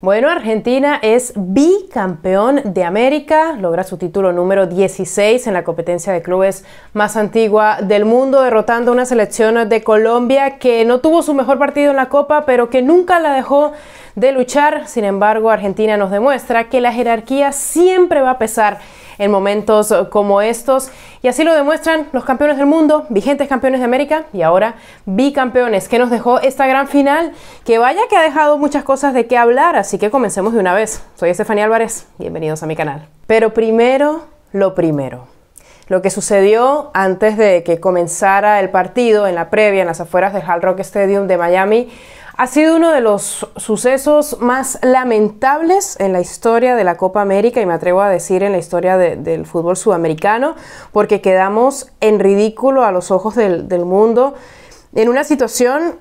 Bueno, Argentina es bicampeón de América, logra su título número 16 en la competencia de clubes más antigua del mundo, derrotando una selección de Colombia que no tuvo su mejor partido en la Copa, pero que nunca la dejó de luchar. Sin embargo, Argentina nos demuestra que la jerarquía siempre va a pesar en momentos como estos. Y así lo demuestran los campeones del mundo, vigentes campeones de América y ahora bicampeones, que nos dejó esta gran final, que vaya que ha dejado muchas cosas de qué hablar, así que comencemos de una vez. Soy Estefanía Álvarez, bienvenidos a mi canal. Pero primero, lo primero. Lo que sucedió antes de que comenzara el partido en la previa, en las afueras del Hard Rock Stadium de Miami, ha sido uno de los sucesos más lamentables en la historia de la Copa América y me atrevo a decir en la historia del fútbol sudamericano, porque quedamos en ridículo a los ojos del, mundo en una situación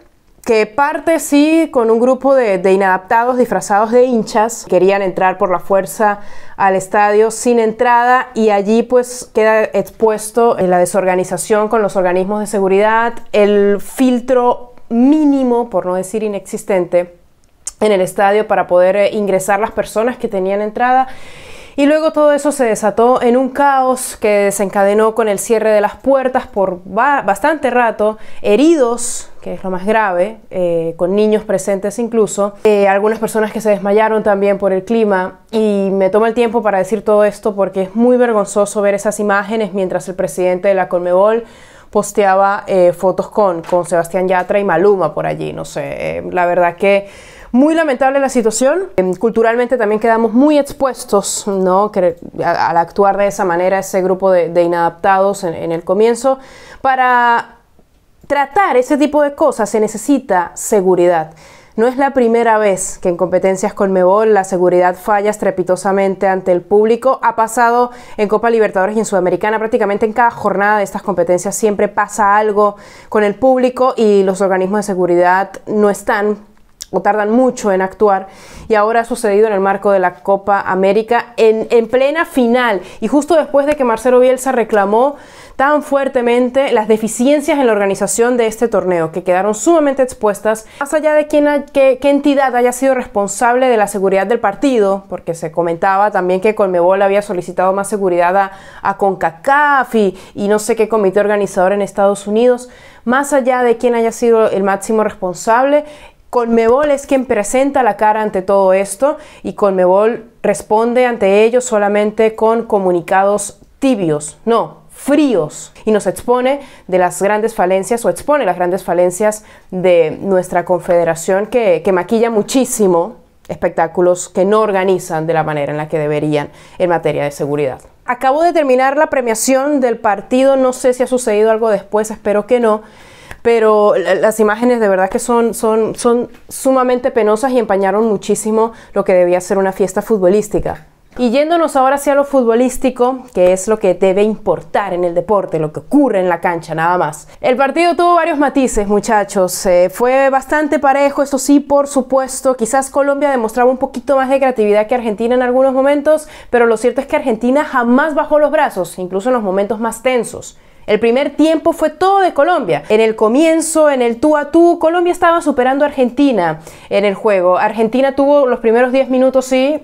que parte sí con un grupo de, inadaptados disfrazados de hinchas, que querían entrar por la fuerza al estadio sin entrada y allí pues queda expuesto la desorganización con los organismos de seguridad, el filtro mínimo, por no decir inexistente, en el estadio para poder eh, ingresar las personas que tenían entrada. Y luego todo eso se desató en un caos que desencadenó con el cierre de las puertas por bastante rato, heridos, que es lo más grave, eh, con niños presentes incluso, eh, algunas personas que se desmayaron también por el clima. Y me tomo el tiempo para decir todo esto porque es muy vergonzoso ver esas imágenes mientras el presidente de la Colmebol posteaba eh, fotos con, Sebastián Yatra y Maluma por allí, no sé, eh, la verdad que muy lamentable la situación. Em, culturalmente también quedamos muy expuestos, Al actuar de esa manera ese grupo de, inadaptados en el comienzo. Para tratar ese tipo de cosas se necesita seguridad. No es la primera vez que en competencias con Mebol la seguridad falla estrepitosamente ante el público. Ha pasado en Copa Libertadores y en Sudamericana. Prácticamente en cada jornada de estas competencias siempre pasa algo con el público y los organismos de seguridad no están o tardan mucho en actuar. Y ahora ha sucedido en el marco de la Copa América en, plena final y justo después de que Marcelo Bielsa reclamó tan fuertemente las deficiencias en la organización de este torneo, que quedaron sumamente expuestas, más allá de quién, qué, entidad haya sido responsable de la seguridad del partido, porque se comentaba también que Colmebol había solicitado más seguridad a, a CONCACAF y no sé qué comité organizador en Estados Unidos, más allá de quién haya sido el máximo responsable, Colmebol es quien presenta la cara ante todo esto y Colmebol responde ante ello solamente con comunicados tibios, no, fríos y nos expone de las grandes falencias o expone las grandes falencias de nuestra confederación que, que, maquilla muchísimo espectáculos que no organizan de la manera en la que deberían en materia de seguridad. Acabo de terminar la premiación del partido, no sé si ha sucedido algo después, espero que no, pero las imágenes de verdad que son, sumamente penosas y empañaron muchísimo lo que debía ser una fiesta futbolística. Y yéndonos ahora hacia lo futbolístico, que es lo que debe importar en el deporte, lo que ocurre en la cancha, nada más. El partido tuvo varios matices, muchachos. Eh, fue bastante parejo, eso sí, por supuesto. Quizás Colombia demostraba un poquito más de creatividad que Argentina en algunos momentos, pero lo cierto es que Argentina jamás bajó los brazos, incluso en los momentos más tensos. El primer tiempo fue todo de Colombia. En el comienzo, en el tú a tú, Colombia estaba superando a Argentina en el juego. Argentina tuvo los primeros 10 minutos, sí,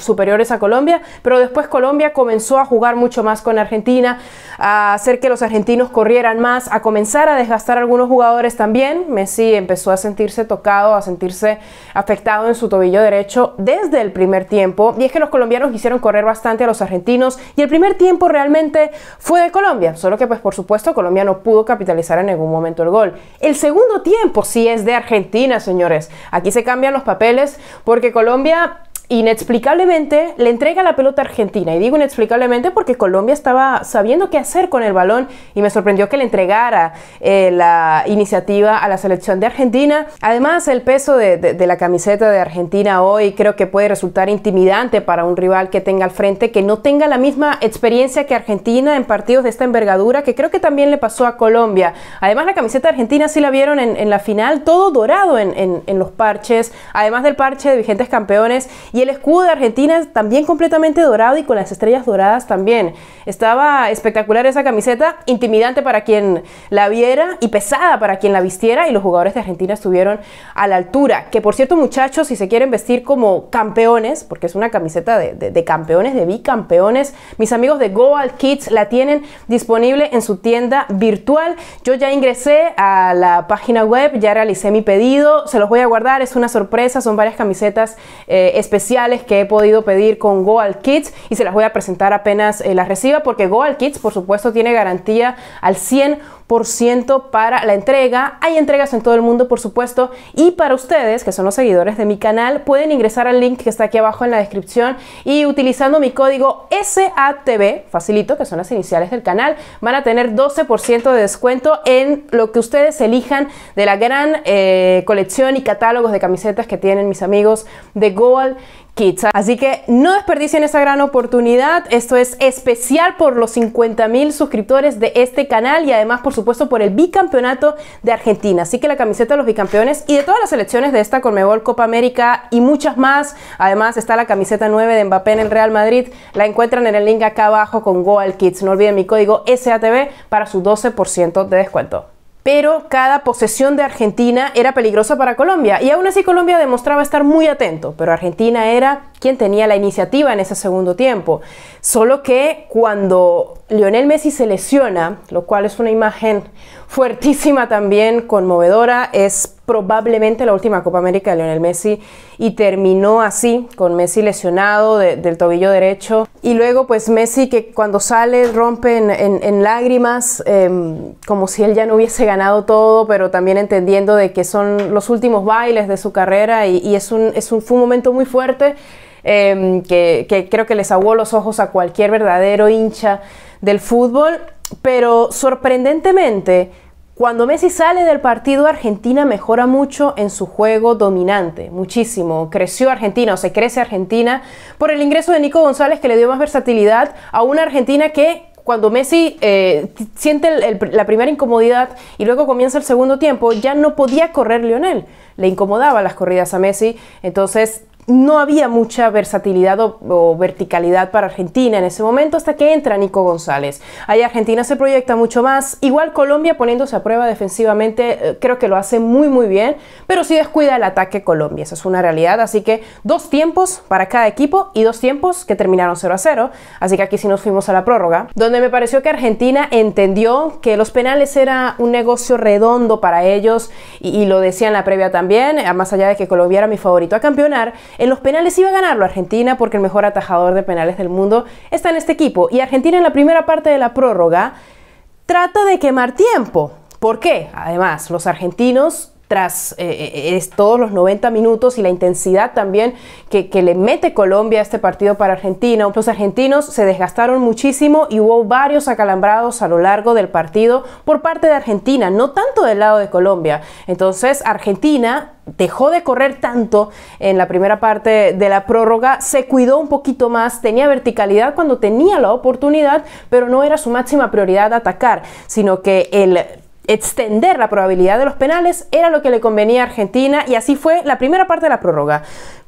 superiores a Colombia, pero después Colombia comenzó a jugar mucho más con Argentina, a hacer que los argentinos corrieran más, a comenzar a desgastar algunos jugadores también. Messi empezó a sentirse tocado, a sentirse afectado en su tobillo derecho desde el primer tiempo, y es que los colombianos hicieron correr bastante a los argentinos, y el primer tiempo realmente fue de Colombia, solo que pues por supuesto Colombia no pudo capitalizar en ningún momento el gol. El segundo tiempo sí es de Argentina, señores. Aquí se cambian los papeles porque Colombia inexplicablemente le entrega la pelota a Argentina. Y digo inexplicablemente porque Colombia estaba sabiendo qué hacer con el balón y me sorprendió que le entregara eh, la iniciativa a la selección de Argentina. Además, el peso de, la camiseta de Argentina hoy creo que puede resultar intimidante para un rival que tenga al frente, que no tenga la misma experiencia que Argentina en partidos de esta envergadura, que creo que también le pasó a Colombia. Además, la camiseta Argentina sí la vieron en, la final, todo dorado en los parches, además del parche de vigentes campeones y el escudo de Argentina también completamente dorado y con las estrellas doradas también. Estaba espectacular esa camiseta, intimidante para quien la viera y pesada para quien la vistiera y los jugadores de Argentina estuvieron a la altura. Que por cierto muchachos, si se quieren vestir como campeones, porque es una camiseta de, campeones, de bicampeones, mis amigos de Goal Kids la tienen disponible en su tienda virtual. Yo ya ingresé a la página web, ya realicé mi pedido, se los voy a guardar, es una sorpresa, son varias camisetas especiales eh, que he podido pedir con Goal Kids y se las voy a presentar apenas la eh, las reciba porque Goal Kids por supuesto tiene garantía al 100% para la entrega. Hay entregas en todo el mundo, por supuesto. Y para ustedes, que son los seguidores de mi canal, pueden ingresar al link que está aquí abajo en la descripción y utilizando mi código SATV, facilito, que son las iniciales del canal, van a tener 12% de descuento en lo que ustedes elijan de la gran eh, colección y catálogos de camisetas que tienen mis amigos de Goal Kids. Así que no desperdicien esa gran oportunidad. Esto es especial por los 50 mil suscriptores de este canal y además, por supuesto, por el bicampeonato de Argentina. Así que la camiseta de los bicampeones y de todas las selecciones de esta Conmebol Copa América y muchas más. Además, está la camiseta 9 de Mbappé en el Real Madrid. La encuentran en el link acá abajo con Goal Kids. No olviden mi código SATV para su 12% de descuento pero cada posesión de Argentina era peligrosa para Colombia y aún así Colombia demostraba estar muy atento, pero Argentina era quien tenía la iniciativa en ese segundo tiempo. Solo que cuando Lionel Messi se lesiona, lo cual es una imagen fuertísima también, conmovedora, es probablemente la última Copa América de Lionel Messi y terminó así, con Messi lesionado del tobillo derecho. Y luego pues Messi que cuando sale rompe en, lágrimas, em, como si él ya no hubiese ganado todo, pero también entendiendo de que son los últimos bailes de su carrera y, es un, es un, fue un momento muy fuerte. Em, que, creo que les aguó los ojos a cualquier verdadero hincha del fútbol, pero sorprendentemente cuando Messi sale del partido, Argentina mejora mucho en su juego dominante, muchísimo. Creció Argentina, o se crece Argentina, por el ingreso de Nico González que le dio más versatilidad a una Argentina que cuando Messi eh, siente la primera incomodidad y luego comienza el segundo tiempo, ya no podía correr Lionel. Le incomodaba las corridas a Messi. Entonces no había mucha versatilidad o, verticalidad para Argentina en ese momento hasta que entra Nico González. Ahí Argentina se proyecta mucho más. Igual Colombia poniéndose a prueba defensivamente, eh, creo que lo hace muy muy bien, pero sí descuida el ataque Colombia, esa es una realidad. Así que dos tiempos para cada equipo y dos tiempos que terminaron 0 a 0. Así que aquí sí nos fuimos a la prórroga, donde me pareció que Argentina entendió que los penales era un negocio redondo para ellos y, y lo decía en la previa también, eh, más allá de que Colombia era mi favorito a campeonar en los penales iba a ganarlo Argentina porque el mejor atajador de penales del mundo está en este equipo. Y Argentina en la primera parte de la prórroga trata de quemar tiempo. ¿Por qué? Además, los argentinos tras eh, eh, es todos los 90 minutos y la intensidad también que, que, le mete Colombia a este partido para Argentina. Los argentinos se desgastaron muchísimo y hubo varios acalambrados a lo largo del partido por parte de Argentina, no tanto del lado de Colombia. Entonces Argentina dejó de correr tanto en la primera parte de la prórroga, se cuidó un poquito más, tenía verticalidad cuando tenía la oportunidad, pero no era su máxima prioridad atacar, sino que el extender la probabilidad de los penales era lo que le convenía a Argentina y así fue la primera parte de la prórroga.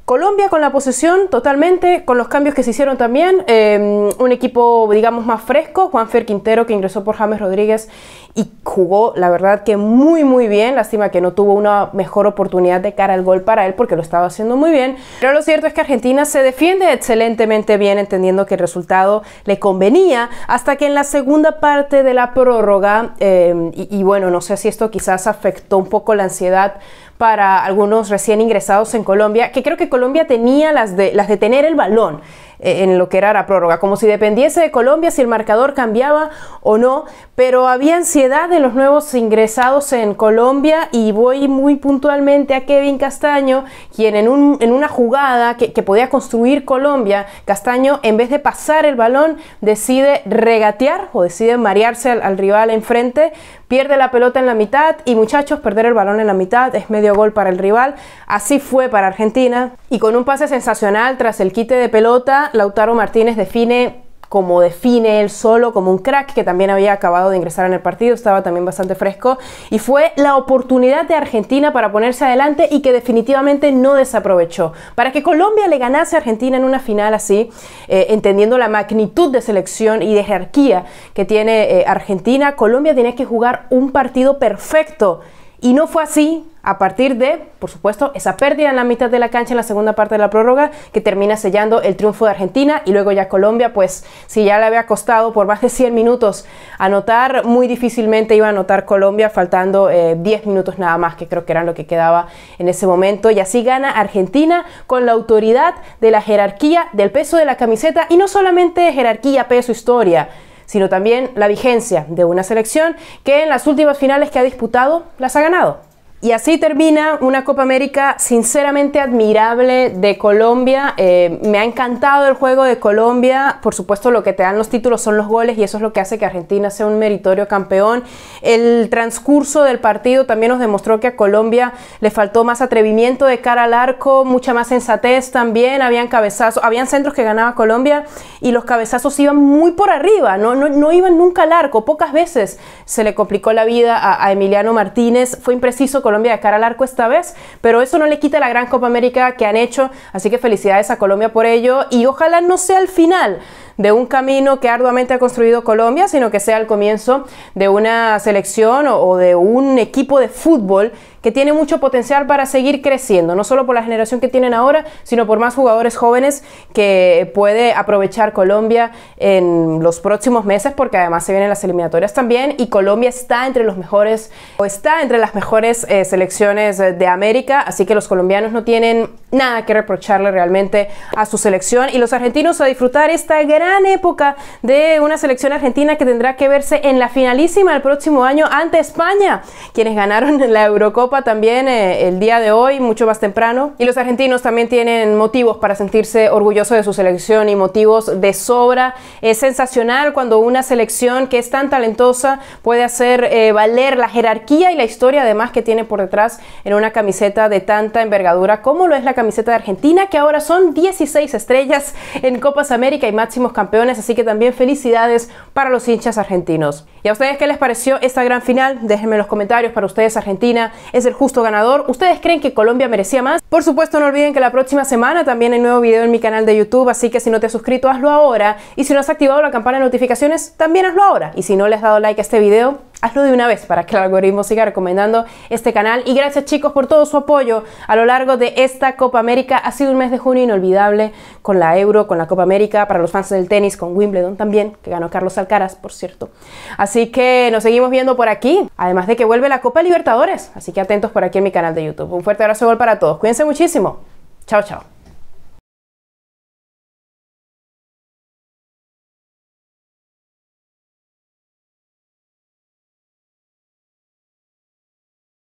Colombia con la posesión totalmente, con los cambios que se hicieron también, em, un equipo digamos más fresco, Juanfer Quintero que ingresó por James Rodríguez y jugó la verdad que muy muy bien, lástima que no tuvo una mejor oportunidad de cara al gol para él porque lo estaba haciendo muy bien, pero lo cierto es que Argentina se defiende excelentemente bien entendiendo que el resultado le convenía hasta que en la segunda parte de la prórroga, em, y bueno, no sé si esto quizás afectó un poco la ansiedad para algunos recién ingresados en Colombia, que creo que Colombia tenía las de, las de tener el balón eh, en lo que era la prórroga, como si dependiese de Colombia si el marcador cambiaba o no, pero había ansiedad de los nuevos ingresados en Colombia y voy muy puntualmente a Kevin Castaño, quien en, una jugada que, podía construir Colombia, Castaño en vez de pasar el balón decide regatear o decide marearse al, al rival enfrente, pierde la pelota en la mitad y muchachos, perder el balón en la mitad es medio gol para el rival, así fue para Argentina y con un pase sensacional tras el quite de pelota, Lautaro Martínez define como define él solo, como un crack que también había acabado de ingresar en el partido, estaba también bastante fresco, y fue la oportunidad de Argentina para ponerse adelante y que definitivamente no desaprovechó. Para que Colombia le ganase a Argentina en una final así, eh, entendiendo la magnitud de selección y de jerarquía que tiene eh, Argentina, Colombia tiene que jugar un partido perfecto y no fue así a partir de, por supuesto, esa pérdida en la mitad de la cancha en la segunda parte de la prórroga que termina sellando el triunfo de Argentina y luego ya Colombia, pues si ya le había costado por más de 100 minutos anotar, muy difícilmente iba a anotar Colombia faltando 10 eh, minutos nada más, que creo que eran lo que quedaba en ese momento. Y así gana Argentina con la autoridad de la jerarquía, del peso de la camiseta y no solamente jerarquía, peso, historia sino también la vigencia de una selección que en las últimas finales que ha disputado las ha ganado. Y así termina una Copa América sinceramente admirable de Colombia. Eh, me ha encantado el juego de Colombia. Por supuesto, lo que te dan los títulos son los goles y eso es lo que hace que Argentina sea un meritorio campeón. El transcurso del partido también nos demostró que a Colombia le faltó más atrevimiento de cara al arco, mucha más sensatez también. Habían cabezazos, habían centros que ganaba Colombia y los cabezazos iban muy por arriba, no, no, iban nunca al arco. Pocas veces se le complicó la vida a, Emiliano Martínez. Fue impreciso con Colombia de cara al arco esta vez, pero eso no le quita la gran Copa América que han hecho, así que felicidades a Colombia por ello y ojalá no sea el final de un camino que arduamente ha construido Colombia, sino que sea el comienzo de una selección o, o de un equipo de fútbol que tiene mucho potencial para seguir creciendo, no solo por la generación que tienen ahora, sino por más jugadores jóvenes que puede aprovechar Colombia en los próximos meses, porque además se vienen las eliminatorias también y Colombia está entre los mejores o está entre las mejores eh, selecciones de América, así que los colombianos no tienen nada que reprocharle realmente a su selección y los argentinos a disfrutar esta gran época de una selección argentina que tendrá que verse en la finalísima el próximo año ante España, quienes ganaron la Eurocopa también eh, el día de hoy, mucho más temprano. Y los argentinos también tienen motivos para sentirse orgullosos de su selección y motivos de sobra. Es sensacional cuando una selección que es tan talentosa puede hacer eh, valer la jerarquía y la historia además que tiene por detrás en una camiseta de tanta envergadura como lo es la camiseta de Argentina, que ahora son 16 estrellas en Copas América y máximos campeones, así que también felicidades para los hinchas argentinos. ¿Y a ustedes qué les pareció esta gran final? Déjenme en los comentarios para ustedes, Argentina es el justo ganador. ¿Ustedes creen que Colombia merecía más? Por supuesto, no olviden que la próxima semana también hay nuevo video en mi canal de YouTube, así que si no te has suscrito, hazlo ahora. Y si no has activado la campana de notificaciones, también hazlo ahora. Y si no le has dado like a este video, Hazlo de una vez para que el algoritmo siga recomendando este canal. Y gracias chicos por todo su apoyo a lo largo de esta Copa América. Ha sido un mes de junio inolvidable con la Euro, con la Copa América, para los fans del tenis, con Wimbledon también, que ganó Carlos Alcaraz, por cierto. Así que nos seguimos viendo por aquí. Además de que vuelve la Copa Libertadores. Así que atentos por aquí en mi canal de YouTube. Un fuerte abrazo gol para todos. Cuídense muchísimo. Chao, chao.